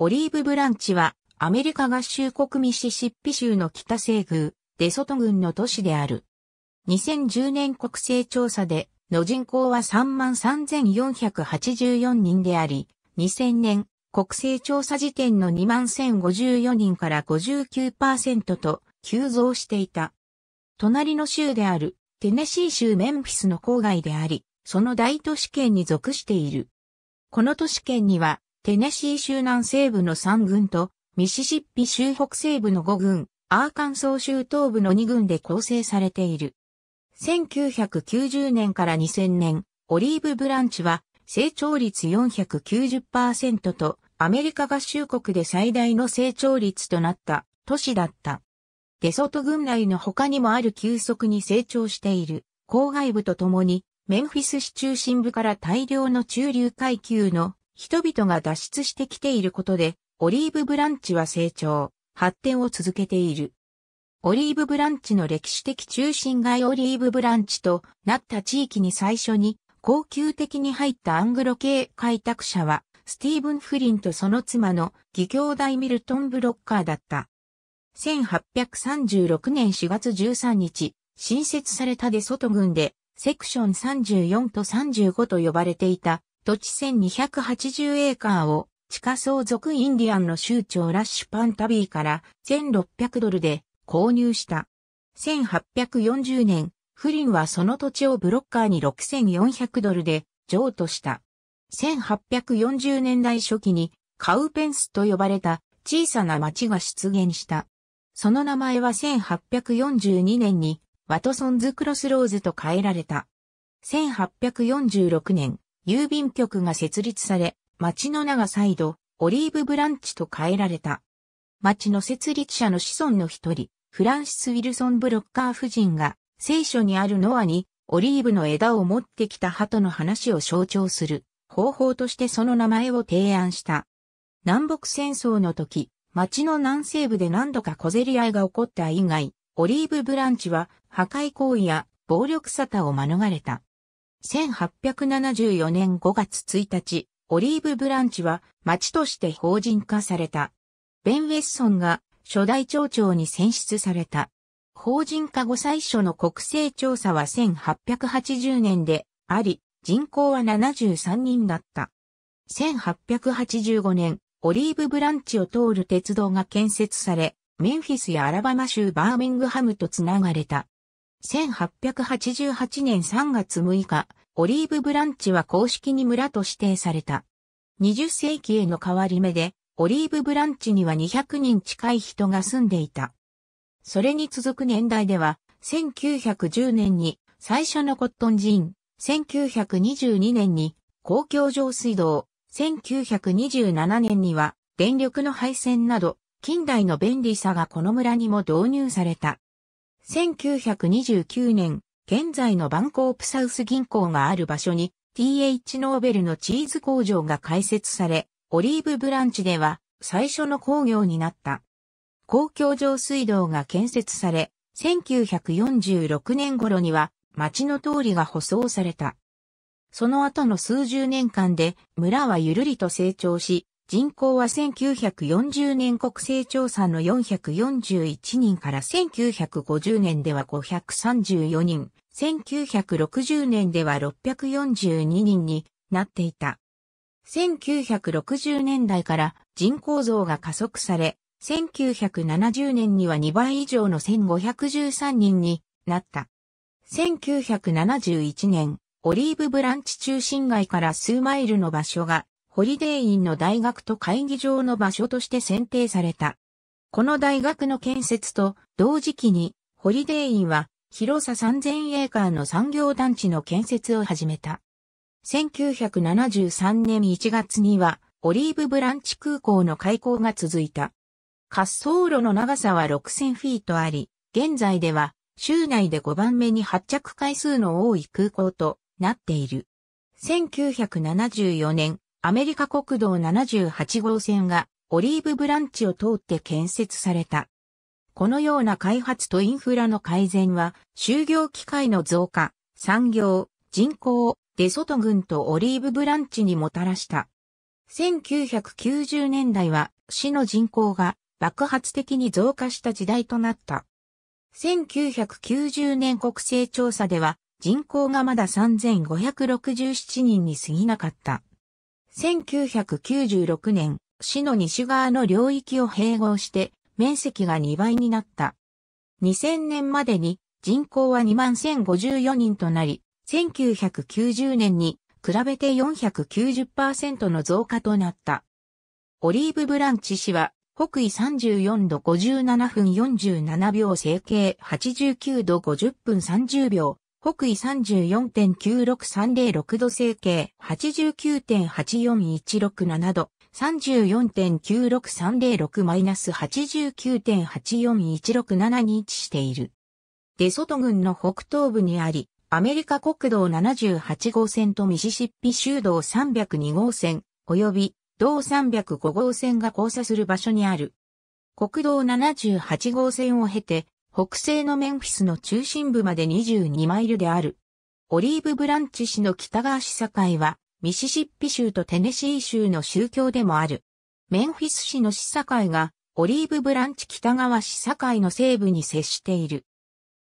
オリーブブランチは、アメリカ合衆国ミシシッピ州の北西宮、デソト郡の都市である。2010年国勢調査で、の人口は33,484人であり、2000年国勢調査時点の21,054人から59%と急増していた。隣の州であるテネシー州メンフィスの郊外であり、その大都市圏に属している。この都市圏にはテネシー州南西部の3軍と、ミシシッピ州北西部の5軍、アーカンソー州東部の2軍で構成されている。1990年から2000年、オリーブブランチは、成長率490%と、アメリカ合衆国で最大の成長率となった都市だった。デソト軍内の他にもある急速に成長している郊外部とともに、メンフィス市中心部から大量の中流階級の人々が脱出してきていることで、オリーブブランチは成長、発展を続けている。オリーブブランチの歴史的中心街オリーブブランチとなった地域に最初に恒久的に入ったアングロ系開拓者は、スティーブン・フリンとその妻の義兄弟ミルトン・ブロッカーだった。1836年4月13日、新設されたデソト郡で、セクション34と35と呼ばれていた土地1280エーカーを地下相続インディアンの州長ラッシュパンタビーから1600ドルで購入した。1840年、フリンはその土地をブロッカーに6400ドルで譲渡した。1840年代初期にカウペンスと呼ばれた小さな町が出現した。その名前は1842年にワトソンズ・クロスローズと変えられた。1846年、郵便局が設立され、町の名が再度、オリーブブランチと変えられた。町の設立者の子孫の一人、フランシス・ウィルソン・ブロッカー夫人が、聖書にあるノアに、オリーブの枝を持ってきた鳩の話を象徴する方法としてその名前を提案した。南北戦争の時、町の南西部で何度か小競り合いが起こった以外、オリーブブランチは破壊行為や暴力沙汰を免れた。1874年5月1日、オリーブブランチは町として法人化された。ベン・ウェッソンが初代町長に選出された。法人化後最初の国勢調査は1880年であり、人口は73人だった。1885年、オリーブブランチを通る鉄道が建設され、メンフィスやアラバマ州バーミングハムとつながれた。1888年3月6日、オリーブブランチは公式に村と指定された。20世紀への変わり目で、オリーブブランチには200人近い人が住んでいた。それに続く年代では、1910年に最初のコットン寺院、1922年に公共上水道、1927年には電力の配線など、近代の便利さがこの村にも導入された。1929年、現在のバンコープサウス銀行がある場所に TH ノーベルのチーズ工場が開設され、オリーブブランチでは最初の工業になった。公共上水道が建設され、1946年頃には町の通りが舗装された。その後の数十年間で村はゆるりと成長し、人口は1940年国勢調査の441人から1950年では534人、1960年では642人になっていた。1960年代から人口増が加速され、1970年には2倍以上の1513人になった。1971年、オリーブブランチ中心街から数マイルの場所がホリデーインの大学と会議場の場所として選定された。この大学の建設と同時期にホリデーインは広さ3000エーカーの産業団地の建設を始めた。1973年1月にはオリーブブランチ空港の開港が続いた。滑走路の長さは6000フィートあり、現在では州内で5番目に発着回数の多い空港となっている。1974年、アメリカ国道78号線がオリーブブランチを通って建設された。このような開発とインフラの改善は、就業機会の増加、産業、人口デソト郡とオリーブブランチにもたらした。1990年代は市の人口が爆発的に増加した時代となった。1990年国勢調査では人口がまだ3567人に過ぎなかった。1996年、市の西側の領域を併合して、面積が2倍になった。2000年までに人口は21,054人となり、1990年に比べて490%の増加となった。オリーブ・ブランチ氏は、北緯34度57分47秒整形89度50分30秒北緯34.96306度整形89.84167度34.96306-89.84167に位置している。デソト郡の北東部にあり、アメリカ国道78号線とミシシッピ州道302号線、及び道305号線が交差する場所にある。国道78号線を経て、北西のメンフィスの中心部まで22マイルである。オリーブブランチ市の北側市境は、ミシシッピ州とテネシー州の宗教でもある。メンフィス市の市境が、オリーブブランチ北側市境の西部に接している。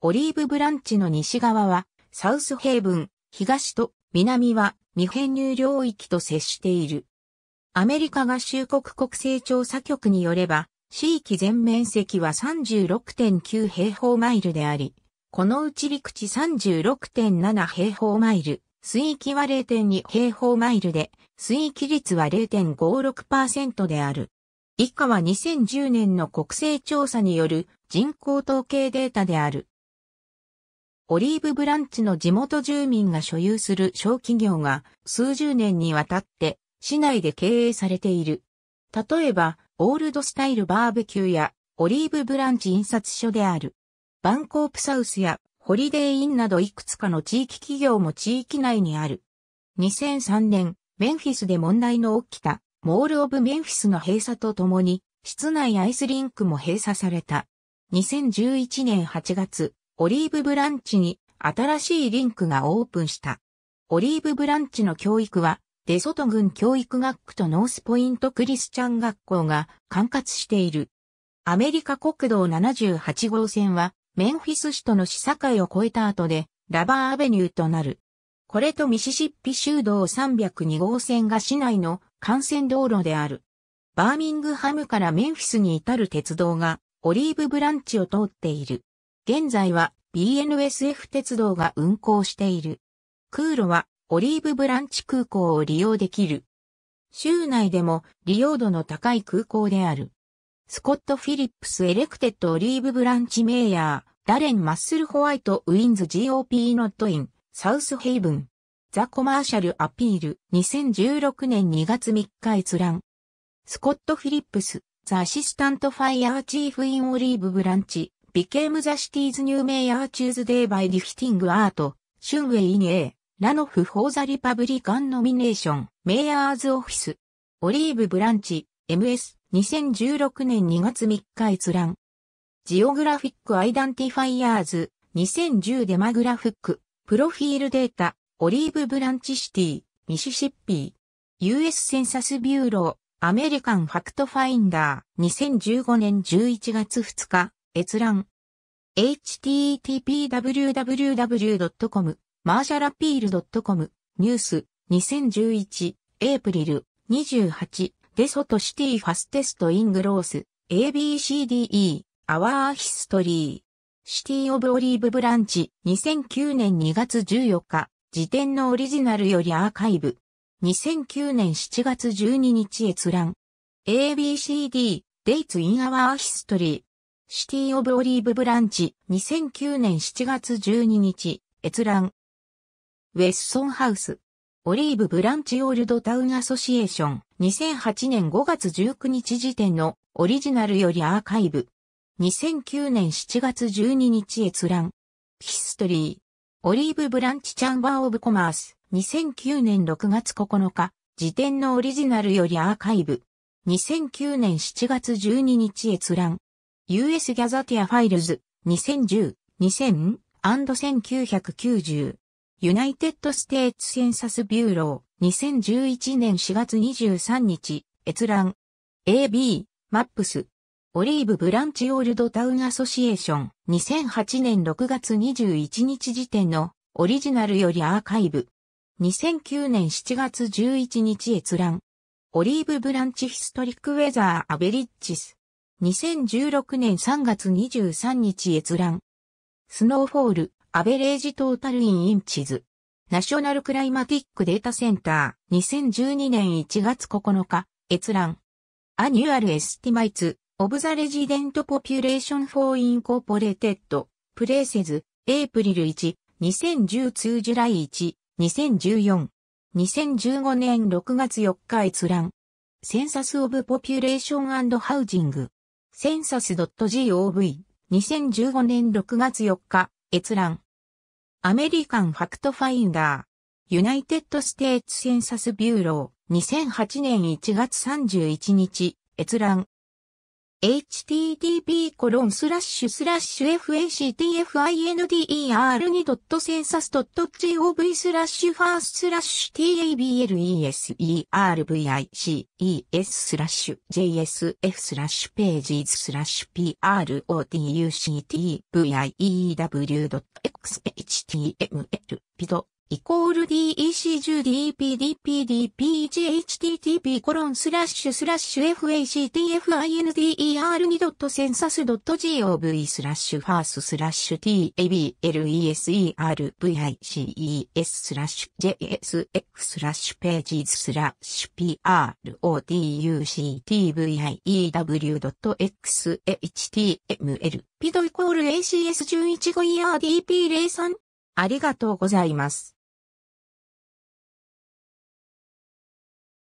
オリーブブランチの西側は、サウスヘイブン、東と南は未編入領域と接している。アメリカ合衆国国勢調査局によれば、地域全面積は36.9平方マイルであり、このうち陸地36.7平方マイル、水域は0.2平方マイルで、水域率は0.56%である。以下は2010年の国勢調査による人口統計データである。オリーブブランチの地元住民が所有する小企業が数十年にわたって市内で経営されている。例えば、オールドスタイルバーベキューやオリーブブランチ印刷所である。バンコープサウスやホリデーインなどいくつかの地域企業も地域内にある。2003年、メンフィスで問題の起きたモール・オブ・メンフィスの閉鎖とともに、室内アイスリンクも閉鎖された。2011年8月、オリーブブランチに新しいリンクがオープンした。オリーブブランチの教育はデソト郡教育学区とノースポイントクリスチャン学校が管轄している。アメリカ国道78号線はメンフィス市との市境を越えた後でラバーアベニューとなる。これとミシシッピ州道302号線が市内の幹線道路である。バーミングハムからメンフィスに至る鉄道がオリーブブランチを通っている。現在は BNSF 鉄道が運行している。空路はオリーブブランチ空港を利用できる。州内でも利用度の高い空港である。スコット・フィリップス・エレクテッド・オリーブ・ブランチ・メイヤー、ダレン・マッスル・ホワイト・ウィンズ・ GOP・ ノット・イン、サウス・ヘイブン。ザ・コマーシャル・アピール、2016年2月3日閲覧。スコット・フィリップス、ザ・アシスタント・ファイアー・チーフ・イン・オリーブ・ブランチ、ビケーム・ザ・シティーズ・ニュー・メイヤー・チューズ・デ t バイ・ s d a ィ by lifting art, s h ラノフ・フォーザ・リパブリカン・ノミネーション、メイヤーズ・オフィス、オリーブ・ブランチ、MS、2016年2月3日閲覧。ジオグラフィック・アイダンティファイヤーズ、2010デマグラフック、プロフィールデータ、オリーブ・ブランチ・シティ、ミシシッピー、US センサス・ビューロー、アメリカン・ファクト・ファインダー、2015年11月2日、閲覧。http://www.com マーシャラピール .com ニュース2011エイプリル28デソトシティファステストイングロース ABCDE アワーヒストリーシティオブオリーブブランチ2009年2月14日時点のオリジナルよりアーカイブ2009年7月12日閲覧 ABCD Dates in Our History シティオブオリーブブランチ2009年7月12日閲覧ウェッソンハウス。オリーブブランチオールドタウンアソシエーション。2008年5月19日時点のオリジナルよりアーカイブ。2009年7月12日閲覧。ヒストリー。オリーブブランチチャンバーオブコマース。2009年6月9日。時点のオリジナルよりアーカイブ。2009年7月12日閲覧。US ギャザティアファイルズ。2010、2000、1990。ユナイテッド・ステーツ・センサス・ビューロー、2011年4月23日、閲覧。AB、マップス。オリーブ・ブランチ・オールド・タウン・アソシエーション、2008年6月21日時点の、オリジナルよりアーカイブ。2009年7月11日閲覧。オリーブ・ブランチ・ヒストリック・ウェザー・アベリッチス。2016年3月23日閲覧。スノーフォール。アベレージトータルインインチズ。ナショナルクライマティックデータセンター、2012年1月9日、閲覧。アニュアルエスティマイツ、オブザレジデントポピュレーションフォーインコーポレーテッド、プレーセズ、エイプリル1、2010ジュライ1、2014。2015年6月4日閲覧。センサスオブポピュレーションハウジング。センサス .gov。2015年6月4日、閲覧。アメリカンファクトファインダー、ユナイテッド・ステーツ・センサス・ビューロー、2008年1月31日、閲覧。http://factfinder2.census.gov スラッシュファーススラッシュ tableservices スラッシュ jsf スラッシュページスラッシュ protuctviw.xhtml e ピドイコール DEC10DEPDPDPHTTP コロンスラッシュスラッシュ FACTFINDER2.census.gov スラッシュファーススラッシュ TABLESERVICES スラッシュ JSX スラッシュページズスラッシュ PRODUCTVIEW.xhtml ピドイコール ACS11 5ERDP03 ありがとうございます。